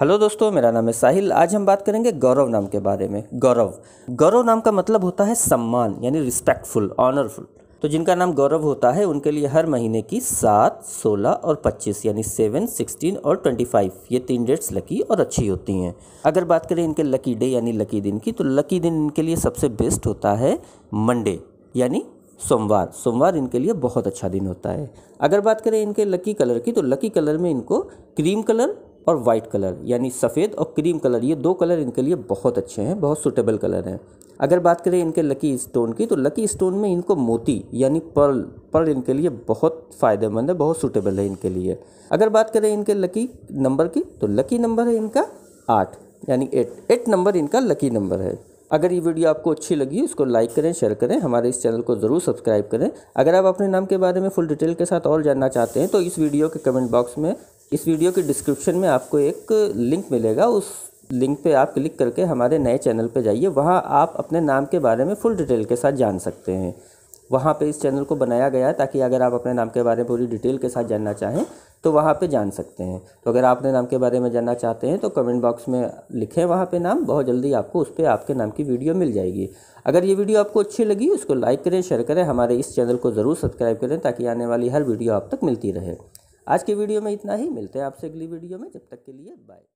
hello दोस्तों मेरा नाम है साहिल आज हम बात करेंगे गौरव नाम के बारे में गौरव गौरव नाम का मतलब होता है सम्मान यानी रिस्पेक्टफुल ऑनरफुल तो जिनका नाम गौरव होता है उनके लिए हर महीने की सात सोलह और पच्चीस यानी सेवन सिक्सटीन और ट्वेंटी फाइव ये तीन डेट्स लकी और अच्छी होती हैं अगर बात करें इनके लकी डे यानी लकी दिन की तो लकी दिन इनके लिए सबसे बेस्ट होता है मंडे यानी सोमवार सोमवार इनके लिए बहुत अच्छा दिन होता है अगर बात करें इनके लकी कलर की तो लकी कलर में इनको क्रीम कलर और वाइट कलर यानी सफ़ेद और क्रीम कलर ये दो कलर इनके लिए बहुत अच्छे हैं बहुत सुटेबल कलर हैं अगर बात करें इनके लकी स्टोन की तो लकी स्टोन में इनको मोती यानी पर्ल पर्ल इनके लिए बहुत फ़ायदेमंद है बहुत सुटेबल है इनके लिए अगर बात करें इनके लकी नंबर की तो लकी नंबर है इनका आठ यानी एट एट नंबर इनका लकी नंबर है अगर ये वीडियो आपको अच्छी लगी उसको लाइक करें शेयर करें हमारे इस चैनल को ज़रूर सब्सक्राइब करें अगर आप अपने नाम के बारे में फुल डिटेल के साथ और जानना चाहते हैं तो इस वीडियो के कमेंट बॉक्स में इस वीडियो के डिस्क्रिप्शन में आपको एक लिंक मिलेगा उस लिंक पे आप क्लिक करके हमारे नए चैनल पे जाइए वहाँ आप अपने नाम के बारे में फुल डिटेल के साथ जान सकते हैं वहाँ पे इस चैनल को बनाया गया है ताकि अगर आप अपने नाम के बारे में पूरी डिटेल के साथ जानना चाहें तो वहाँ पे जान सकते हैं तो अगर आप अपने नाम के बारे में जानना चाहते हैं तो कमेंट बॉक्स में लिखें वहाँ पे नाम बहुत जल्दी आपको उस पर आपके नाम की वीडियो मिल जाएगी अगर ये वीडियो आपको अच्छी लगी उसको लाइक करें शेयर करें हमारे इस चैनल को ज़रूर सब्सक्राइब करें ताकि आने वाली हर वीडियो आप तक मिलती रहे आज की वीडियो में इतना ही मिलते हैं आपसे अगली वीडियो में जब तक के लिए बाय